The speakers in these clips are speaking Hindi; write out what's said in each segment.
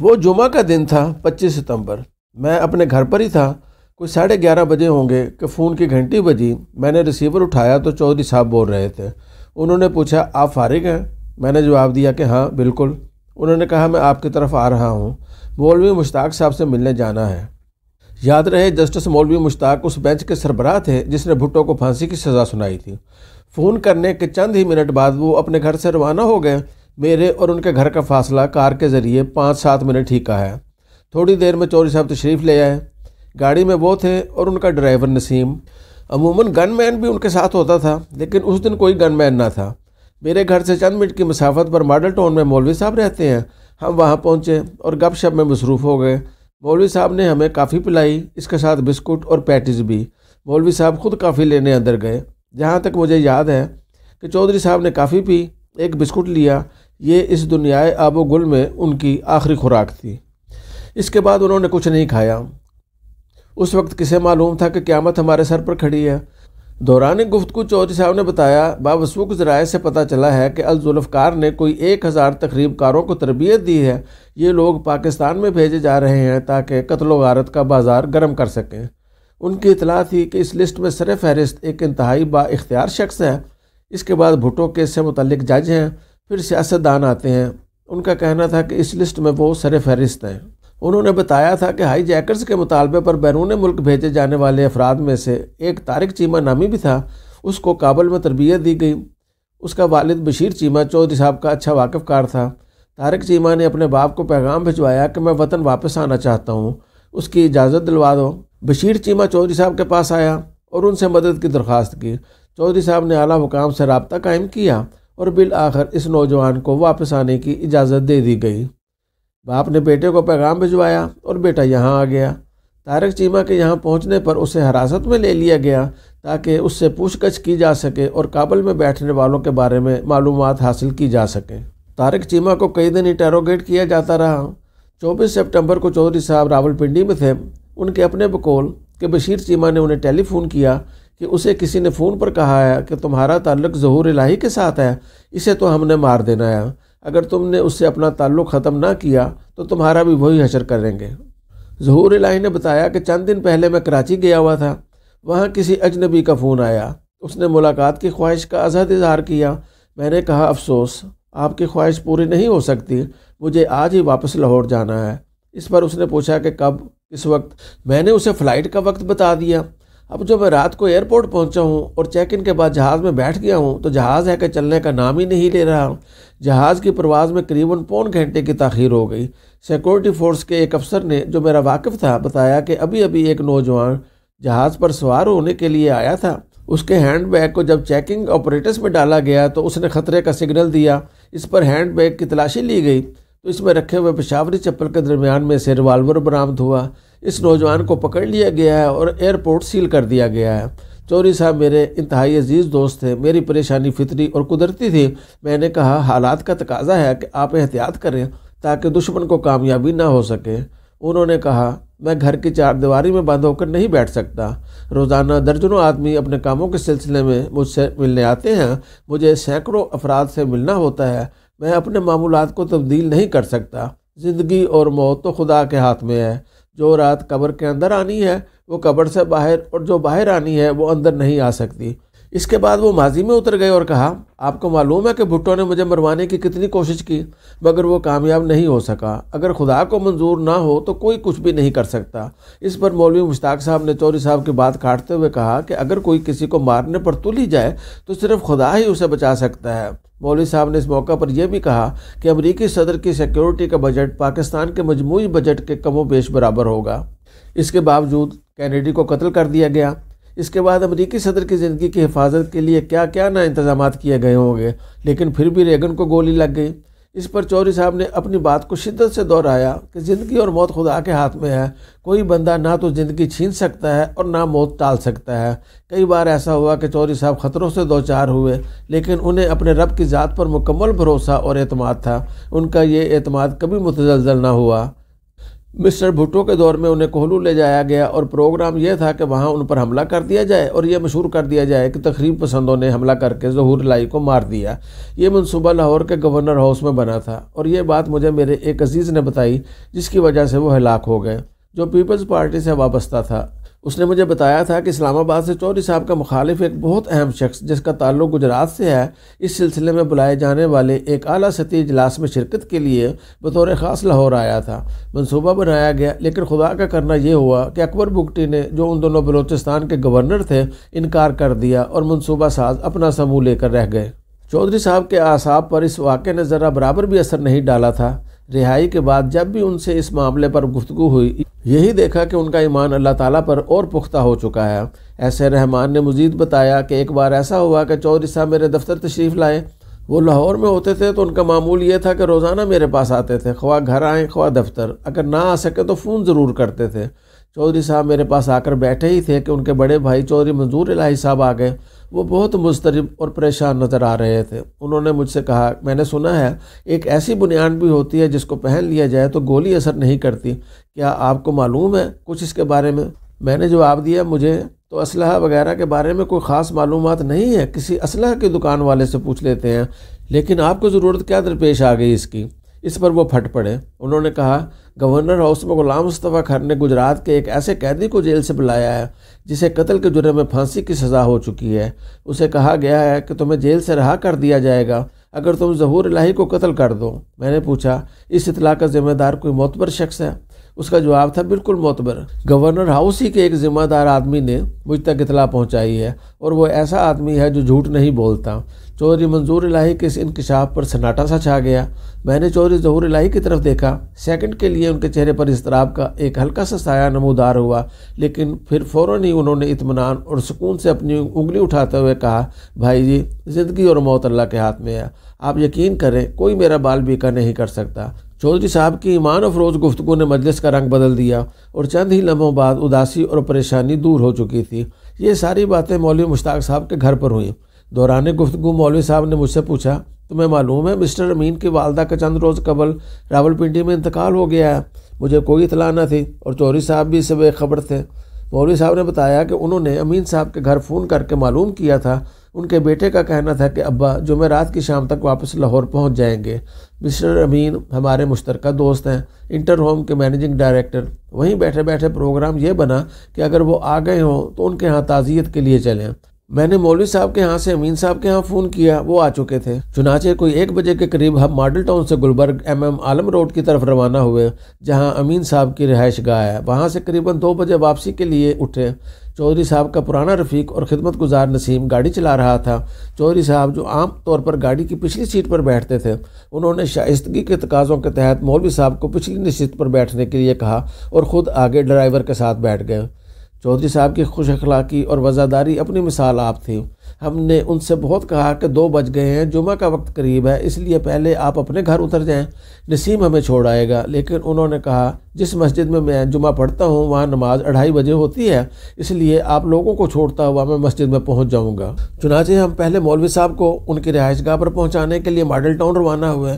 वो जुमा का दिन था 25 सितंबर मैं अपने घर पर ही था कोई साढ़े ग्यारह बजे होंगे कि फ़ोन की घंटी बजी मैंने रिसीवर उठाया तो चौधरी साहब बोल रहे थे उन्होंने पूछा आप फारिग हैं मैंने जवाब दिया कि हाँ बिल्कुल उन्होंने कहा मैं आपकी तरफ आ रहा हूँ मौलवी मुश्ताक साहब से मिलने जाना है याद रहे जस्टिस मौलवी मुश्ताक उस बेंच के सरबराह थे जिसने भुट्टो को फांसी की सज़ा सुनाई थी फ़ोन करने के चंद ही मिनट बाद वो अपने घर से रवाना हो गए मेरे और उनके घर का फासला कार के ज़रिए पाँच सात मिनट ही का है थोड़ी देर में चौरी साहब तशरीफ़ ले आए गाड़ी में वो थे और उनका ड्राइवर नसीम अमूमन गनमैन भी उनके साथ होता था लेकिन उस दिन कोई गनमैन ना था मेरे घर से चंद मिनट की मसाफत पर मॉडल टाउन में मौलवी साहब रहते हैं हम वहाँ पहुँचे और गप शप में मसरूफ़ हो गए मौलवी साहब ने हमें काफ़ी पिलाई इसके साथ बिस्कुट और पैटिस भी मौलवी साहब खुद काफ़ी लेने अंदर गए जहाँ तक मुझे याद है कि चौधरी साहब ने काफ़ी पी एक बिस्कुट लिया ये इस दुनियाए आबो गुल में उनकी आखिरी खुराक थी इसके बाद उन्होंने कुछ नहीं खाया उस वक्त किसे मालूम था कि क्यामत हमारे सर पर खड़ी है दौरान गुफ्तु चौधरी साहब ने बताया बावसूक ज़राए से पता चला है कि अलजुल्फ़कार ने कोई एक हज़ार तकरीब कारों को तरबियत दी है ये लोग पाकिस्तान में भेजे जा रहे हैं ताकि कत्ल गारत का बाज़ार गर्म कर सकें उनकी इतला थी कि इस लिस्ट में सर फहरिस्त एक इंतहाई बाख्तियार शख्स है इसके बाद भुटो केस से मुतल जज हैं फिर सियासतदान आते हैं उनका कहना था कि इस लिस्ट में बहुत सारे फहरिस्त हैं उन्होंने बताया था कि हाई जैकर्स के मुतालबे पर बैरून मुल्क भेजे जाने वाले अफराद में से एक तारिक चीमा नामी भी था उसको काबल में तरबियत दी गई उसका वालिद बशीर चीमा चौधरी साहब का अच्छा वाकफ़कार था तारिक चीमा ने अपने बाप को पैगाम भिजवाया कि मैं वतन वापस आना चाहता हूँ उसकी इजाज़त दिलवा दो बशीर चीमा चौधरी साहब के पास आया और उनसे मदद की दरख्वास्त की चौधरी साहब ने आला हुकाम से रबता कायम किया और बिल आखिर इस नौजवान को वापस आने की इजाज़त दे दी गई बाप ने बेटे को पैगाम भिजवाया और बेटा यहाँ आ गया तारक चीमा के यहाँ पहुँचने पर उसे हिरासत में ले लिया गया ताकि उससे गछ की जा सके और काबल में बैठने वालों के बारे में मालूम हासिल की जा सके तारक चीमा को कई दिन इंटेरोगेट किया जाता रहा 24 सितंबर को चौधरी साहब रावलपिंडी में थे उनके अपने बकोल के बशीर चीमा ने उन्हें टेलीफोन किया कि उसे किसी ने फ़ोन पर कहा है कि तुम्हारा ताल्लुक जहूर इलाही के साथ है इसे तो हमने मार देना है अगर तुमने उससे अपना ताल्लुक ख़त्म ना किया तो तुम्हारा भी वही हशर करेंगे जहूर इलाही ने बताया कि चंद दिन पहले मैं कराची गया हुआ था वहाँ किसी अजनबी का फ़ोन आया उसने मुलाकात की ख्वाहिश का आज़ाद इजहार किया मैंने कहा अफसोस आपकी ख्वाहिश पूरी नहीं हो सकती मुझे आज ही वापस लाहौर जाना है इस पर उसने पूछा कि कब किस वक्त मैंने उसे फ़्लाइट का वक्त बता दिया अब जब मैं रात को एयरपोर्ट पहुंचा हूँ और चेक इन के बाद जहाज़ में बैठ गया हूँ तो जहाज़ है के चलने का नाम ही नहीं ले रहा जहाज़ की परवाज़ में करीबन पौन घंटे की तखीर हो गई सिक्योरिटी फ़ोर्स के एक अफसर ने जो मेरा वाकफ़ था बताया कि अभी अभी एक नौजवान जहाज़ पर सवार होने के लिए आया था उसके हैंड बैग को जब चेकिंग ऑपरेटर्स में डाला गया तो उसने ख़तरे का सिग्नल दिया इस पर हैंड बैग की तलाशी ली गई तो इसमें रखे हुए पेशावरी चप्पल के दरमियान में से रिवाल्वर बरामद हुआ इस नौजवान को पकड़ लिया गया है और एयरपोर्ट सील कर दिया गया है चोरी साहब मेरे इंतहाई अजीज़ दोस्त थे मेरी परेशानी फितरी और कुदरती थी मैंने कहा हालात का तकाजा है कि आप एहतियात करें ताकि दुश्मन को कामयाबी ना हो सके उन्होंने कहा मैं घर की चार दीवारी में बंद होकर नहीं बैठ सकता रोज़ाना दर्जनों आदमी अपने कामों के सिलसिले में मुझसे मिलने आते हैं मुझे सैकड़ों अफराद से मिलना होता है मैं अपने मामूलत को तब्दील नहीं कर सकता ज़िंदगी और मौत तो खुदा के हाथ में है जो रात कब्र के अंदर आनी है वो कब्र से बाहर और जो बाहर आनी है वो अंदर नहीं आ सकती इसके बाद वो माजी में उतर गए और कहा आपको मालूम है कि भुट्टो ने मुझे मरवाने की कितनी कोशिश की मगर वो कामयाब नहीं हो सका अगर खुदा को मंजूर ना हो तो कोई कुछ भी नहीं कर सकता इस पर मौलवी मुश्ताक साहब ने चौरी साहब की बात काटते हुए कहा कि अगर कोई किसी को मारने पर ही जाए तो सिर्फ खुदा ही उसे बचा सकता है मौलवी साहब ने इस मौका पर यह भी कहा कि अमरीकी सदर की सिक्योरिटी का बजट पाकिस्तान के मजमू बजट के कमो बेश बराबर होगा इसके बावजूद कैनेडी को कत्ल कर दिया गया इसके बाद अमरीकी सदर की ज़िंदगी की हिफाजत के लिए क्या क्या ना इंतजाम किए गए होंगे लेकिन फिर भी रेगन को गोली लग गई इस पर चौरी साहब ने अपनी बात को शिद्दत से दोहराया कि ज़िंदगी और मौत खुदा के हाथ में है कोई बंदा ना तो ज़िंदगी छीन सकता है और ना मौत टाल सकता है कई बार ऐसा हुआ कि चौरी साहब ख़तरों से दो चार हुए लेकिन उन्हें अपने रब की ज़ात पर मुकम्मल भरोसा और अतमाद था उनका ये अतमाद कभी मुतजलजल ना हुआ मिस्टर भुट्टो के दौर में उन्हें कोहलू ले जाया गया और प्रोग्राम यह था कि वहाँ उन पर हमला कर दिया जाए और यह मशहूर कर दिया जाए कि तकरीब पसंदों ने हमला करके जहूर लाई को मार दिया ये मनसूबा लाहौर के गवर्नर हाउस में बना था और ये बात मुझे मेरे एक अजीज़ ने बताई जिसकी वजह से वो हलाक हो गए जो पीपल्स पार्टी से वाबस्ता था उसने मुझे बताया था कि इस्लामाबाद से चौधरी साहब का मुखालिफ एक बहुत अहम शख्स जिसका ताल्लुक गुजरात से है इस सिलसिले में बुलाए जाने वाले एक अली सतह इजलास में शिरकत के लिए बतौर ख़ास लाहौर आया था मनसूबा बनाया गया लेकिन खुदा का करना यह हुआ कि अकबर बुगटी ने जो उन दोनों बलोचिस्तान के गवर्नर थे इनकार कर दिया और मनसूबा साज अपना समूह लेकर रह गए चौधरी साहब के आसाब पर इस वाक़े ने ज़रा बराबर भी असर नहीं डाला था रिहाई के बाद जब भी उनसे इस मामले पर गुफ्तु हुई यही देखा कि उनका ईमान अल्लाह ताला पर और पुख्ता हो चुका है ऐसे रहमान ने मजीद बताया कि एक बार ऐसा हुआ कि चौधरी साहब मेरे दफ्तर तशरीफ़ लाए वो लाहौर में होते थे तो उनका मामूल ये था कि रोज़ाना मेरे पास आते थे ख्वा घर आएँ ख्वा दफ्तर अगर ना आ सके तो फ़ोन ज़रूर करते थे चौधरी साहब मेरे पास आकर बैठे ही थे कि उनके बड़े भाई चौधरी मंजूर इलाही साहब आ गए वो बहुत मुस्तरब और परेशान नज़र आ रहे थे उन्होंने मुझसे कहा मैंने सुना है एक ऐसी बुनियाद भी होती है जिसको पहन लिया जाए तो गोली असर नहीं करती क्या आपको मालूम है कुछ इसके बारे में मैंने जवाब दिया मुझे तो असलह वगैरह के बारे में कोई ख़ास मालूम नहीं है किसी असलह की दुकान वाले से पूछ लेते हैं लेकिन आपको ज़रूरत क्या दरपेश आ गई इसकी इस पर वो फट पड़े उन्होंने कहा गवर्नर हाउस में गुलाम मुस्तफ़ा खर ने गुजरात के एक ऐसे कैदी को जेल से बुलाया है जिसे कत्ल के जुर्म में फांसी की सज़ा हो चुकी है उसे कहा गया है कि तुम्हें जेल से रहा कर दिया जाएगा अगर तुम जहूर इलाही को कत्ल कर दो मैंने पूछा इस इतला का जिम्मेदार कोई मोतबर शख्स है उसका जवाब था बिल्कुल मोतबर गवर्नर हाउस ही के एक जिम्मेदार आदमी ने मुझ तक इतला पहुंचाई है और वो ऐसा आदमी है जो झूठ नहीं बोलता चौधरी मंजूर इलाही के इस इंकशाफ पर सन्नाटा सा छा गया मैंने चौधरी जहूर इलाही की तरफ देखा सेकंड के लिए उनके चेहरे पर इसतराब का एक हल्का सा साया नमूदार हुआ लेकिन फिर फ़ौर ही उन्होंने इतमान और सुकून से अपनी उंगली उठाते हुए कहा भाई जी ज़िंदगी और मौत अल्लाह के हाथ में है आप यकीन करें कोई मेरा बाल बीका नहीं कर सकता चौधरी साहब की ईमान अफरोज गुफ्तु ने मजलिस का रंग बदल दिया और चंद ही लम्हों बाद उदासी और परेशानी दूर हो चुकी थी ये सारी बातें मौलवी मुश्ताक साहब के घर पर हुई दौरान गुफ्तु मौलवी साहब ने मुझसे पूछा तुम्हें मालूम है मिस्टर अमीन की वालदा का चंद रोज़ कबल रावलपिंडी में इंतकाल हो गया है मुझे कोई इतला ना थी और चौधरी साहब भी इससे बेखबर थे मौलवी साहब ने बताया कि उन्होंने अमीन साहब के घर फ़ोन करके मालूम किया था उनके बेटे का कहना था कि अब्बा रात की शाम तक वापस लाहौर पहुंच जाएंगे मिस्टर अमीन हमारे मुश्तर दोस्त हैं इंटर होम के मैनेजिंग डायरेक्टर वहीं बैठे बैठे प्रोग्राम ये बना कि अगर वो आ गए हों तो उनके यहाँ ताज़ियत के लिए चलें मैंने मौलवी साहब के यहाँ से अमीन साहब के यहाँ फ़ोन किया वो आ चुके थे चुनाचे कोई एक बजे के करीब हम मॉडल टाउन से Gulberg M M Alam road की तरफ रवाना हुए जहाँ अमीन साहब की रिहाइश गाह है वहाँ से करीबन दो बजे वापसी के लिए उठे चौधरी साहब का पुराना रफीक और खिदमत गुजार नसीम गाड़ी चला रहा था चौधरी साहब जो आम तौर पर गाड़ी की पिछली सीट पर बैठते थे उन्होंने शाइस्तगी के तकाज़ों के तहत मौलवी साहब को पिछली नशीत पर बैठने के लिए कहा और ख़ुद आगे ड्राइवर के साथ बैठ गए चौधरी साहब की खुश अखलाकी और वज़ादारी अपनी मिसाल आप थी हमने उनसे बहुत कहा कि दो बज गए हैं जुमा का वक्त करीब है इसलिए पहले आप अपने घर उतर जाएं नसीम हमें छोड़ आएगा लेकिन उन्होंने कहा जिस मस्जिद में मैं जुमा पढ़ता हूँ वहाँ नमाज अढ़ाई बजे होती है इसलिए आप लोगों को छोड़ता हुआ मैं मस्जिद में पहुँच जाऊँगा चुनाचे हम पहले मौलवी साहब को उनकी रहायश पर पहुँचाने के लिए मॉडल टाउन रवाना हुए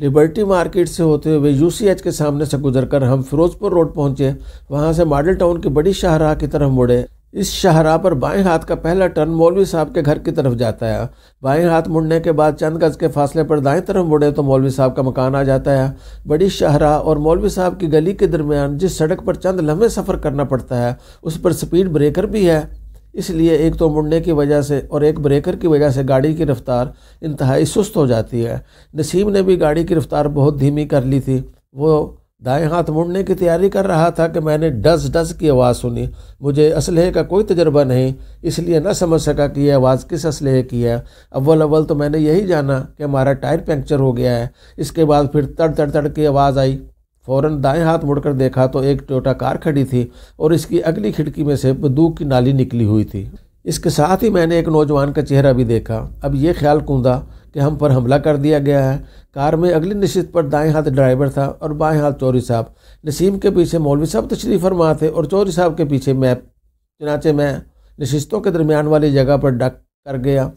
लिबर्टी मार्केट से होते हुए यूसीएच के सामने से गुजरकर हम फिरोजपुर रोड पहुंचे वहां से मॉडल टाउन की बड़ी शाहराह की तरफ मुड़े इस शाहराह पर बाएं हाथ का पहला टर्न मौलवी साहब के घर की तरफ जाता है बाएं हाथ मुड़ने के बाद चंद गज के फासले पर दाएं तरफ मुड़े तो मौलवी साहब का मकान आ जाता है बड़ी शाहराह और मौलवी साहब की गली के दरमियान जिस सड़क पर चंद लम्बे सफ़र करना पड़ता है उस पर स्पीड ब्रेकर भी है इसलिए एक तो मुड़ने की वजह से और एक ब्रेकर की वजह से गाड़ी की रफ़्तार इंतहाई सुस्त हो जाती है नसीम ने भी गाड़ी की रफ़्तार बहुत धीमी कर ली थी वो दाएं हाथ मुड़ने की तैयारी कर रहा था कि मैंने डस डस की आवाज़ सुनी मुझे इसलहे का कोई तजर्बा नहीं इसलिए ना समझ सका कि यह आवाज़ किस असलहे की है अव्वल अव्वल तो मैंने यही जाना कि हमारा टायर पंक्चर हो गया है इसके बाद फिर तड़ तड़ तड़ की आवाज़ आई फौरन दाएं हाथ मुड़कर देखा तो एक टोयोटा कार खड़ी थी और इसकी अगली खिड़की में से बंदूक की नाली निकली हुई थी इसके साथ ही मैंने एक नौजवान का चेहरा भी देखा अब ये ख्याल कूदा कि हम पर हमला कर दिया गया है कार में अगली निश्चित पर दाएं हाथ ड्राइवर था और बाएं हाथ चौरी साहब नसीम के पीछे मौलवी साहब तशरीफ फरमा थे और चौरी साहब के पीछे मैं चनाचे मैं नशितों के दरमियान वाली जगह पर डक कर गया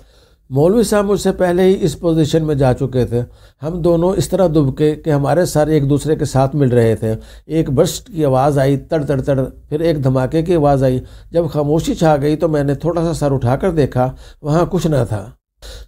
मौलवी साहब मुझसे पहले ही इस पोजीशन में जा चुके थे हम दोनों इस तरह दुबके कि हमारे सर एक दूसरे के साथ मिल रहे थे एक बस्ट की आवाज़ आई तड़ तड़ तड़ फिर एक धमाके की आवाज़ आई जब खामोशी छा गई तो मैंने थोड़ा सा सर उठाकर देखा वहाँ कुछ न था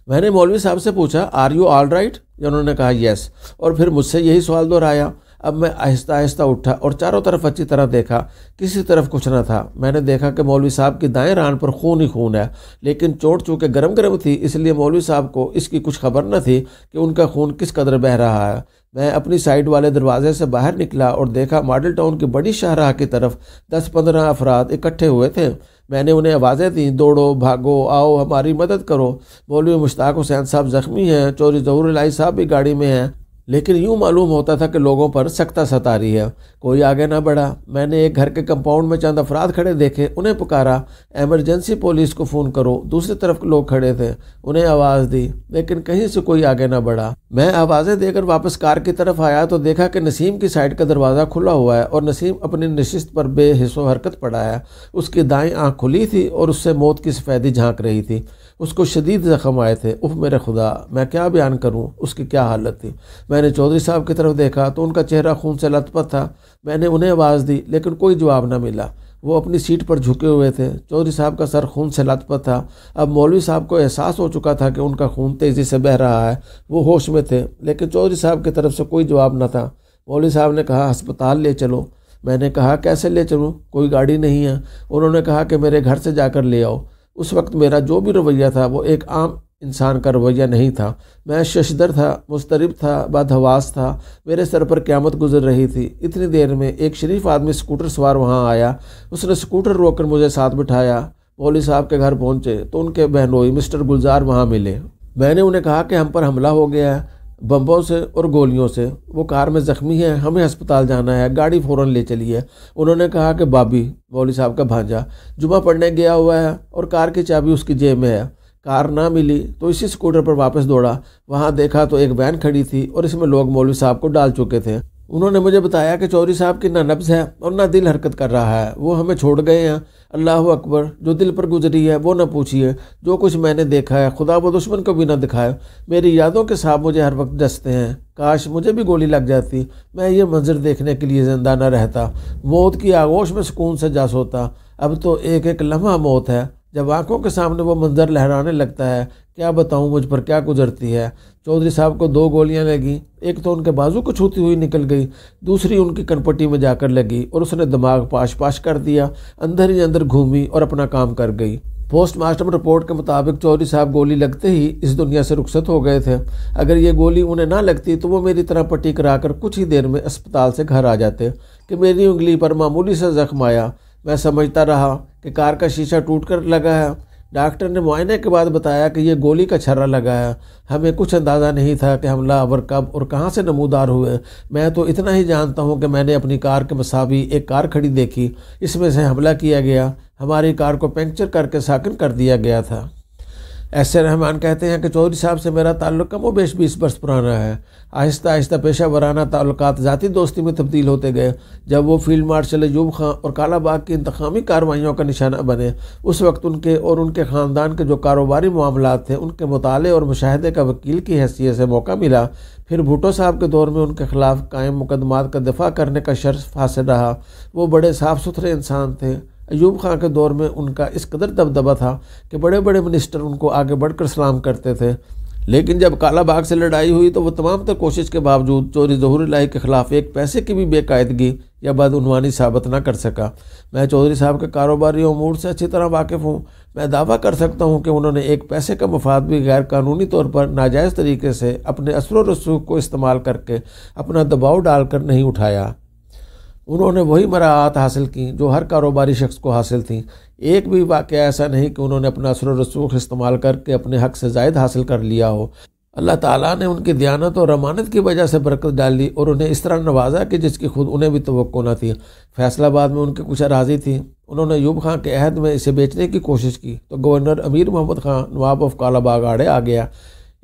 मैंने मौलवी साहब से पूछा आर यू ऑल राइट उन्होंने कहा यस और फिर मुझसे यही सवाल दोहराया अब मैं आहिस्ता आहिस्ता उठा और चारों तरफ अच्छी तरह देखा किसी तरफ कुछ ना था मैंने देखा कि मौलवी साहब की दाएं रान पर खून ही खून है लेकिन चोट चूँकि गर्म गर्म थी इसलिए मौलवी साहब को इसकी कुछ खबर न थी कि उनका खून किस कदर बह रहा है मैं अपनी साइड वाले दरवाजे से बाहर निकला और देखा मॉडल टाउन की बड़ी शाहराह की तरफ दस पंद्रह अफराद इकट्ठे हुए थे मैंने उन्हें आवाज़ें दी दौड़ो भागो आओ हमारी मदद करो मौलवी मुश्ताक हुसैन साहब ज़ख्मी हैं चोरी जहूर लाई साहब भी गाड़ी में हैं लेकिन यूँ मालूम होता था कि लोगों पर सख्ता सता रही है कोई आगे ना बढ़ा मैंने एक घर के कंपाउंड में चंद अफराद खड़े देखे उन्हें पुकारा एमरजेंसी पुलिस को फ़ोन करो दूसरी तरफ लोग खड़े थे उन्हें आवाज़ दी लेकिन कहीं से कोई आगे ना बढ़ा मैं आवाज़ें देकर वापस कार की तरफ आया तो देखा कि नसीम की साइड का दरवाज़ा खुला हुआ है और नसीम अपनी नशिस्त पर बेहिसो हरकत पड़ा है उसकी दाएँ आँख खुली थी और उससे मौत की सफ़ेदी झाँक रही थी उसको शदीद ज़ख़म आए थे उफ मेरे खुदा मैं क्या बयान करूँ उसकी क्या हालत थी मैंने चौधरी साहब की तरफ देखा तो उनका चेहरा खून से लतपत था मैंने उन्हें आवाज़ दी लेकिन कोई जवाब ना मिला वो अपनी सीट पर झुके हुए थे चौधरी साहब का सर खून से लतपत था अब मौलवी साहब को एहसास हो चुका था कि उनका खून तेज़ी से बह रहा है वो होश में थे लेकिन चौधरी साहब की तरफ से कोई जवाब न था मौलवी साहब ने कहा अस्पताल ले चलो मैंने कहा कैसे ले चलूँ कोई गाड़ी नहीं है उन्होंने कहा कि मेरे घर से जाकर ले आओ उस वक्त मेरा जो भी रवैया था वो एक आम इंसान का रवैया नहीं था मैं शशधर था मुस्तरब था बदहवास था मेरे सर पर क्यामत गुजर रही थी इतनी देर में एक शरीफ आदमी स्कूटर सवार वहाँ आया उसने स्कूटर रोककर मुझे साथ बिठाया मौली साहब के घर पहुँचे तो उनके बहनोई मिस्टर गुलजार वहाँ मिले मैंने उन्हें कहा कि हम पर हमला हो गया है बम्बों से और गोलियों से वो कार में ज़ख्मी है हमें अस्पताल जाना है गाड़ी फ़ौरन ले चली है उन्होंने कहा कि बाबी मौली साहब का भांजा जुमा पढ़ने गया हुआ है और कार की चाबी उसकी जेब में है कार ना मिली तो इसी स्कूटर पर वापस दौड़ा वहाँ देखा तो एक वैन खड़ी थी और इसमें लोग मौलवी साहब को डाल चुके थे उन्होंने मुझे बताया कि चौधरी साहब की ना नब्ज़ है और ना दिल हरकत कर रहा है वो हमें छोड़ गए हैं अल्लाह अकबर जो दिल पर गुजरी है वो ना पूछिए जो कुछ मैंने देखा है खुदा व दुश्मन को भी ना दिखाए मेरी यादों के साहब मुझे हर वक्त डसते हैं काश मुझे भी गोली लग जाती मैं ये मंजर देखने के लिए जिंदा ना रहता मौत की आगोश में सुकून से जा सोता अब तो एक एक लम्हा मौत है जब आंखों के सामने वो मंजर लहराने लगता है क्या बताऊं मुझ पर क्या गुजरती है चौधरी साहब को दो गोलियां लगी एक तो उनके बाजू को छूती हुई निकल गई दूसरी उनकी कनपट्टी में जाकर लगी और उसने दिमाग पाश पाश कर दिया अंदर ही अंदर घूमी और अपना काम कर गई पोस्ट मास्टर रिपोर्ट के मुताबिक चौधरी साहब गोली लगते ही इस दुनिया से रुखसत हो गए थे अगर ये गोली उन्हें ना लगती तो वो मेरी तरह पट्टी कराकर कुछ ही देर में अस्पताल से घर आ जाते कि मेरी उंगली पर मामूली सा जख्म आया मैं समझता रहा कि कार का शीशा टूट कर लगा है डॉक्टर ने मुआयने के बाद बताया कि यह गोली का छर्रा लगाया हमें कुछ अंदाज़ा नहीं था कि हमला अवर कब और कहाँ से नमूदार हुए मैं तो इतना ही जानता हूँ कि मैंने अपनी कार के मसावी एक कार खड़ी देखी इसमें से हमला किया गया हमारी कार को पंक्चर करके साकिन कर दिया गया था एस ए रहमान कहते हैं कि चौधरी साहब से मेरा ताल्लुक कम वेश बीस वर्ष पुराना है आहिस्ता आहिस्ता पेशा वराना ताल्लुक जतीी दोस्ती में तब्दील होते गए जब वो फील्ड मार्शल यूब खां और कालाबाग की इंतामी कार्रवाइयों का निशाना बने उस वक्त उनके और उनके ख़ानदान के जो कारोबारी मामला थे उनके मताले और मुशाहदे का वकील की हैसियत से मौका मिला फिर भुटो साहब के दौर में उनके खिलाफ कायम मुकदमात का दफा करने का शर्फ हासिल रहा वो बड़े साफ़ सुथरे इंसान थे अयूब खां के दौर में उनका इस कदर दबदबा था कि बड़े बड़े मिनिस्टर उनको आगे बढ़कर सलाम करते थे लेकिन जब काला बाग से लड़ाई हुई तो वो तमाम तर कोशिश के बावजूद चोरी जहूर लाई के खिलाफ एक पैसे की भी बेकायदगी या बदनवानी साबित ना कर सका मैं चौधरी साहब के कारोबारी अमूर से अच्छी तरह वाकिफ़ हूँ मैं दावा कर सकता हूँ कि उन्होंने एक पैसे का मफाद भी गैर कानूनी तौर पर नाजायज़ तरीके से अपने असर व रसूख को इस्तेमाल करके अपना दबाव डालकर नहीं उठाया उन्होंने वही मराहत हासिल की जो हर कारोबारी शख्स को हासिल थी एक भी वाक़ ऐसा नहीं कि उन्होंने अपना असर रसूख इस्तेमाल करके अपने हक़ से जायद हासिल कर लिया हो अल्लाह ताला ने उनकी दयानत और रमानत की वजह से बरकत डाली और उन्हें इस तरह नवाजा कि जिसकी खुद उन्हें भी तो न थी फैसलाबाद में उनकी कुछ अराजी थी उन्होंने यूब खां के अहद में इसे बेचने की कोशिश की तो गवर्नर अमीर मोहम्मद खां नवाब ऑफ कालाबाग आड़े आ गया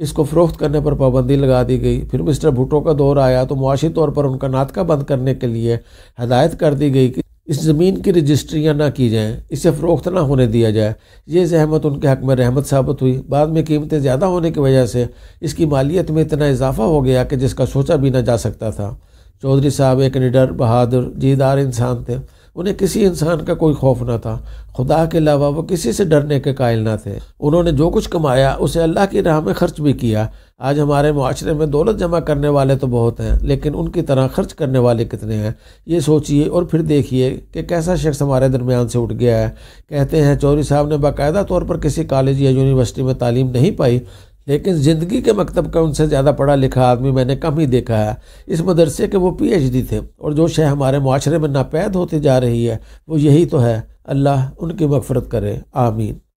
इसको फ़रोख्त करने पर पाबंदी लगा दी गई फिर मिस्टर भुटो का दौर आया तो मुआशी तौर पर उनका नातका बंद करने के लिए हदायत कर दी गई कि इस ज़मीन की रजिस्ट्रियाँ ना की जाएँ इसे फ़रोख्त ना होने दिया जाए ये जहमत उनके हक़ में रहमत साबित हुई बाद में कीमतें ज़्यादा होने की वजह से इसकी मालियत में इतना इजाफा हो गया कि जिसका सोचा भी ना जा सकता था चौधरी साहब एक निडर बहादुर जीदार इंसान थे उन्हें किसी इंसान का कोई खौफ ना था खुदा के अलावा वो किसी से डरने के कायल ना थे उन्होंने जो कुछ कमाया उसे अल्लाह की राह में खर्च भी किया आज हमारे माशरे में दौलत जमा करने वाले तो बहुत हैं लेकिन उनकी तरह खर्च करने वाले कितने हैं ये सोचिए और फिर देखिए कि कैसा शख्स हमारे दरमियान से उठ गया है कहते हैं चौधरी साहब ने बाकायदा तौर पर किसी कॉलेज या यूनिवर्सिटी में तालीम नहीं पाई लेकिन ज़िंदगी के मकतब का उनसे ज़्यादा पढ़ा लिखा आदमी मैंने कम ही देखा है इस मदरसे के वो पीएचडी थे और जो शह हमारे माशरे में नापैद होती जा रही है वो यही तो है अल्लाह उनकी मफ़रत करे आमीन